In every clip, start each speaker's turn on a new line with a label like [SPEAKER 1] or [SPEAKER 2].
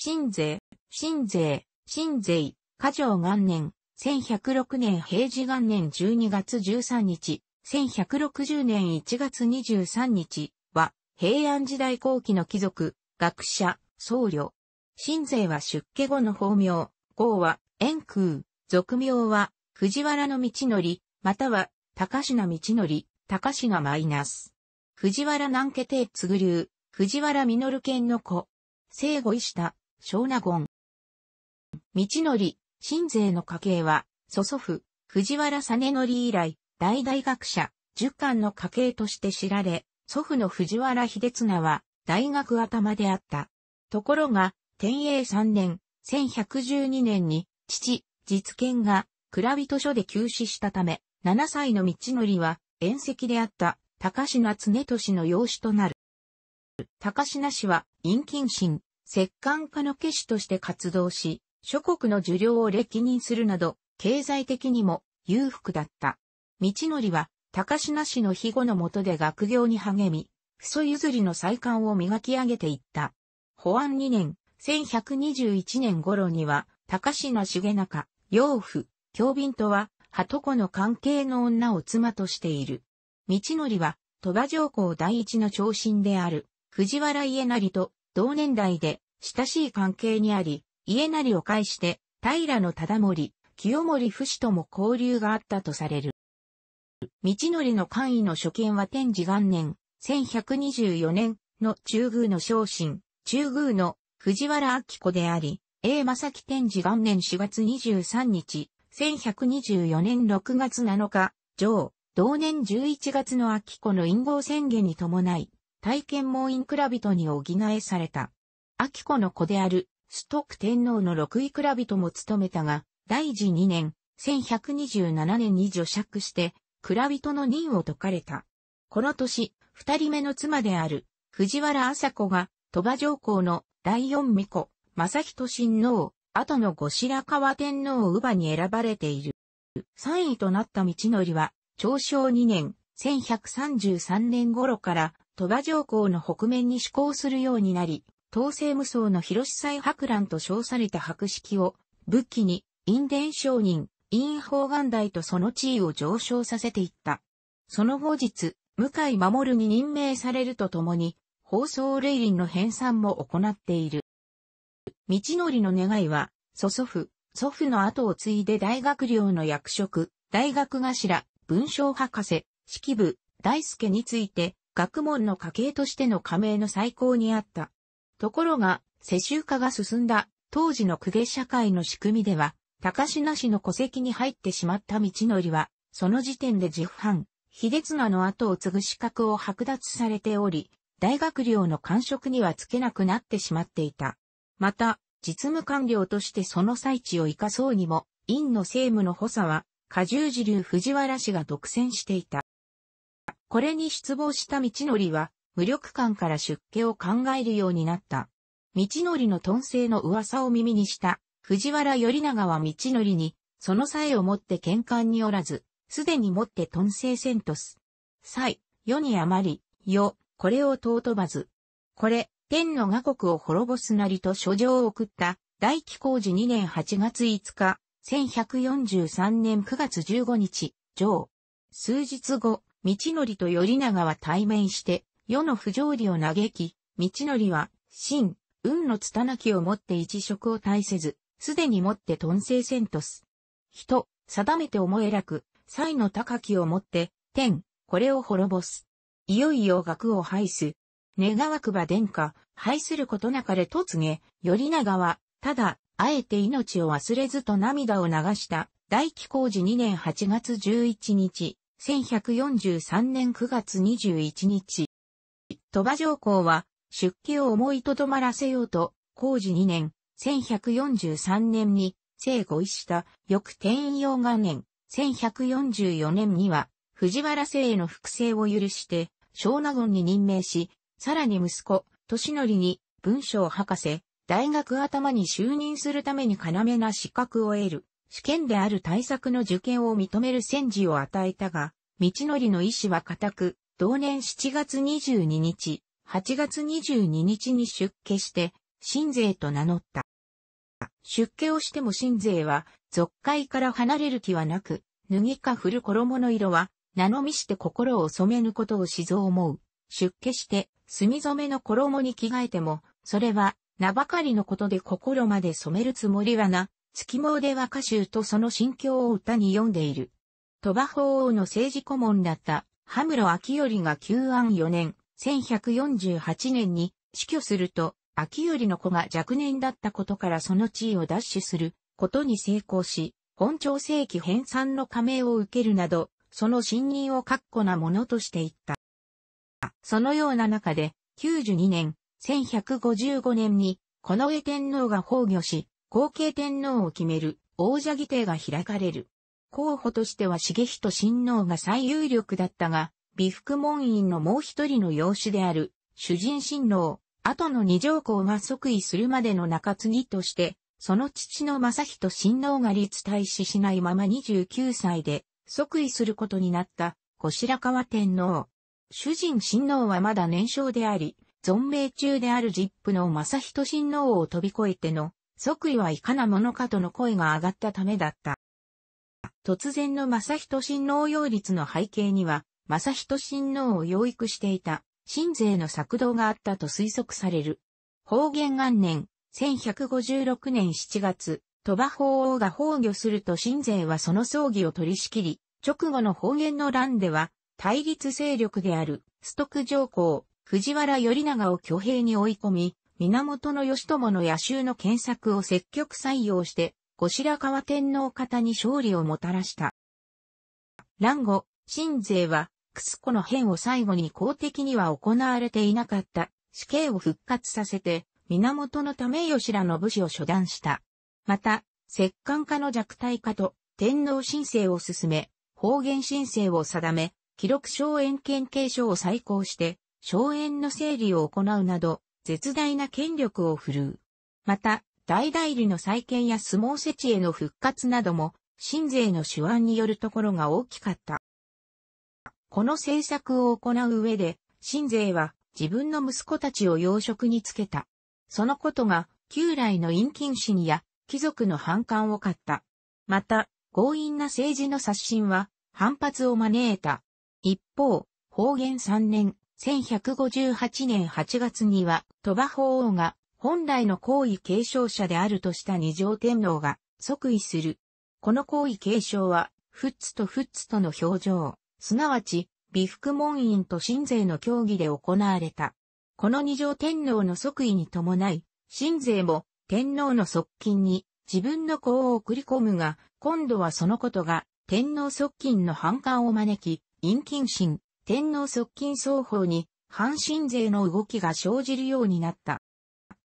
[SPEAKER 1] 新税、新税、新税、過剰元年、1106年平治元年12月13日、1160年1月23日は、平安時代後期の貴族、学者、僧侶。新税は出家後の法名、号は、円空、俗名は、藤原の道則、または、高品道則、高品マイナス。藤原南家帝継流、藤原実県の子。生後医田、小納言。道則、新税の家系は、祖祖父、藤原実則以来、大大学者、十巻の家系として知られ、祖父の藤原秀綱は、大学頭であった。ところが、天英三年、1112年に、父、実権が、蔵人所で急死したため、七歳の道則は、遠席であった、高品常俊の養子となる。高品氏は、陰謹親、石棺家の家主として活動し、諸国の受領を歴任するなど、経済的にも裕福だった。道則は、高品氏の庇護の下で学業に励み、父祖譲りの再刊を磨き上げていった。保安2年、1121年頃には、高品重中、養父、教便とは、鳩子の関係の女を妻としている。道則は、鳥羽上皇第一の長身である、藤原家成と同年代で親しい関係にあり、家なりを介して平の忠盛、清盛不死とも交流があったとされる。道のりの官位の所見は天智元年、1124年の中宮の昇進、中宮の藤原明子であり、A 正木天智元年4月23日、1124年6月7日、上、同年11月の明子の陰謀宣言に伴い、体験門院蔵人に補えされた。秋子の子である、ストック天皇の六位蔵人も務めたが、大次2年、1127年に除釈して、蔵人の任を解かれた。この年、二人目の妻である、藤原麻子が、鳥羽上皇の第四巫女、正人親王、後の後白河天皇を乳母に選ばれている。三位となった道のりは、長正2年、1133年頃から鳥羽上皇の北面に施行するようになり、東西無双の広司祭博覧と称された博識を、武器に、陰伝商人、陰方眼大とその地位を上昇させていった。その後日、向井守に任命されるとともに、放送霊林の編纂も行っている。道のりの願いは、祖祖父、祖父の後を継いで大学寮の役職、大学頭、文章博士、式部、大輔について、学問の家系としての加盟の最高にあった。ところが、世襲化が進んだ当時の公家社会の仕組みでは、高品氏の戸籍に入ってしまった道のりは、その時点で自負犯、秀綱の後を継ぐ資格を剥奪されており、大学寮の官職にはつけなくなってしまっていた。また、実務官僚としてその最地を生かそうにも、院の政務の補佐は、加重時流藤原氏が独占していた。これに失望した道のりは、無力感から出家を考えるようになった。道のりの遁世の噂を耳にした、藤原頼長は道のりに、その際をもって喧嘩におらず、すでにもって遁世せんとす。際、世に余り、よ、これを尊ばず。これ、天の我国を滅ぼすなりと書状を送った、大気工事2年8月5日、1143年9月15日、上。数日後、道則と頼長は対面して、世の不条理を嘆き、道則は、真、運の拙きをもって一職を大せず、すでにもって頓性せんとす。人、定めて思えらく、才の高きをもって、天、これを滅ぼす。いよいよ額を廃す。願わくば殿下、廃することなかれと告げ、頼長は、ただ、あえて命を忘れずと涙を流した、大気工事2年8月11日、1143年9月21日。鳥羽上皇は、出家を思いとどまらせようと、工事2年、1143年に、生後一した、翌天陽元年、1144年には、藤原姓への複製を許して、小納言に任命し、さらに息子、敏則に文章博士、大学頭に就任するために要な資格を得る。試験である対策の受験を認める戦時を与えたが、道のりの意思は固く、同年7月22日、8月22日に出家して、新税と名乗った。出家をしても新税は、俗界から離れる気はなく、脱ぎか振る衣の色は、名のみして心を染めぬことをしぞ思う。出家して、墨染めの衣に着替えても、それは、名ばかりのことで心まで染めるつもりはな、月詣で和歌集とその心境を歌に読んでいる。鳥羽法王の政治顧問だった、羽室秋頼が旧安4年、1148年に死去すると、秋頼の子が若年だったことからその地位を奪取することに成功し、本朝世紀編纂の加盟を受けるなど、その信任を確固なものとしていった。そのような中で、92年、1155年に、この上天皇が崩御し、後継天皇を決める王者議定が開かれる。候補としては重人親王が最有力だったが、美福門院のもう一人の養子である、主人親王、後の二条公が即位するまでの中継ぎとして、その父の正人親王が立大死しないまま29歳で即位することになった後白河天皇。主人親王はまだ年少であり、存命中であるジップの正人親王を飛び越えての即位はいかなものかとの声が上がったためだった。突然の正人親王擁立の背景には、正人親王を養育していた、新税の策動があったと推測される。方言元年、1156年7月、鳥羽法王が崩御すると新税はその葬儀を取り仕切り、直後の方言の乱では、対立勢力である、ストク上皇、藤原頼長を挙兵に追い込み、源義朝の野州の検索を積極採用して、後白河天皇方に勝利をもたらした。乱後、新税は、クスコの変を最後に公的には行われていなかった死刑を復活させて、源のため吉らの武士を処断した。また、摂関家の弱体化と天皇申請を進め、方言申請を定め、記録荘園権継承を再考して、荘園の整理を行うなど、絶大な権力を振るう。また、大代理の再建や相撲設置への復活なども、新税の手腕によるところが大きかった。この政策を行う上で、新税は自分の息子たちを養殖につけた。そのことが、旧来の陰禁にや貴族の反感を買った。また、強引な政治の刷新は反発を招いた。一方、方言3年、1158年8月には、鳥羽法王が本来の皇位継承者であるとした二条天皇が即位する。この皇位継承は、フッツとフッツとの表情、すなわち、美福門院と神勢の協議で行われた。この二条天皇の即位に伴い、神勢も天皇の側近に自分の子を送り込むが、今度はそのことが天皇側近の反感を招き、陰謹心、天皇側近双方に、阪神勢の動きが生じるようになった。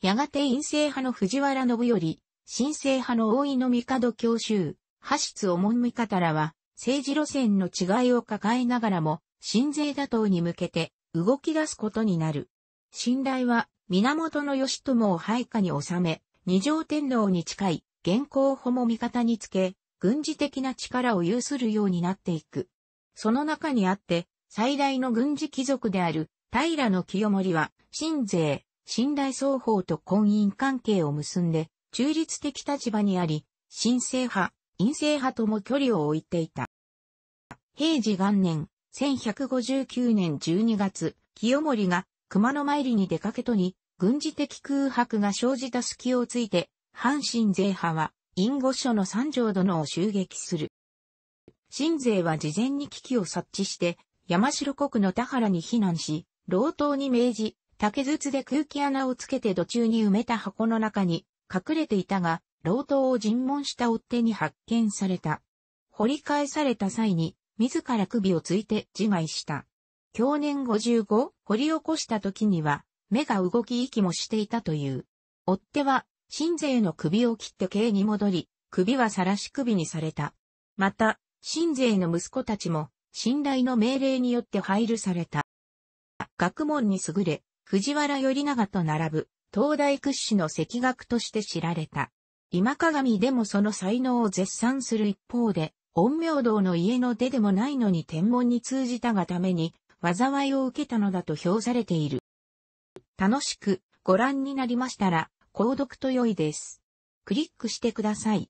[SPEAKER 1] やがて陰性派の藤原信頼、新生派の大井の帝教習、派出を門味方らは、政治路線の違いを抱えながらも、新勢打倒に向けて動き出すことになる。信頼は、源義朝を配下に収め、二条天皇に近い、現行法も味方につけ、軍事的な力を有するようになっていく。その中にあって、最大の軍事貴族である平清盛は、新税、新大双方と婚姻関係を結んで、中立的立場にあり、新政派、陰政派とも距離を置いていた。平治元年、1159年12月、清盛が熊野参りに出かけとに、軍事的空白が生じた隙をついて、阪神税派は、隠語所の三条殿を襲撃する。新税は事前に危機を察知して、山城国の田原に避難し、老頭に命じ、竹筒で空気穴をつけて土中に埋めた箱の中に隠れていたが、老頭を尋問した追手に発見された。掘り返された際に、自ら首をついて自害した。去年55、掘り起こした時には、目が動き息もしていたという。追手は、新勢の首を切って刑に戻り、首は晒し首にされた。また、新勢の息子たちも、信頼の命令によって配慮された。学問に優れ、藤原頼長と並ぶ、東大屈指の赤学として知られた。今鏡でもその才能を絶賛する一方で、陰陽道の家の出でもないのに天文に通じたがために、災いを受けたのだと評されている。楽しくご覧になりましたら、購読と良いです。クリックしてください。